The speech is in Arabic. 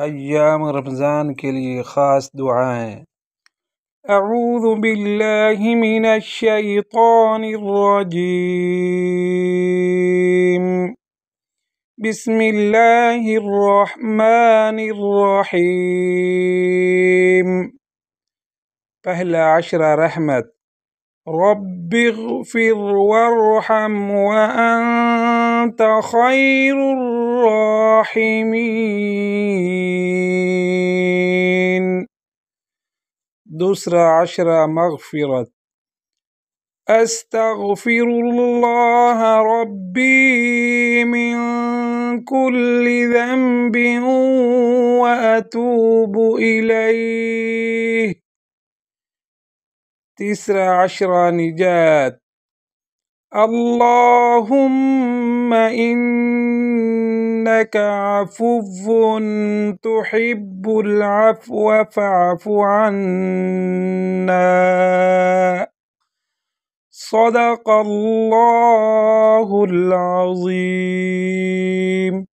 أيام رمضان كلي خاص دعاء أعوذ بالله من الشيطان الرجيم بسم الله الرحمن الرحيم فهل عشر رحمه رب اغفر وارحم وأنت خير الراحمين دسر عشرة مغفرة أستغفر الله ربي من كل ذنب وأتوب إليه تسع عشر نجات اللهم إنك عفو تحب العفو فاعف عنا صدق الله العظيم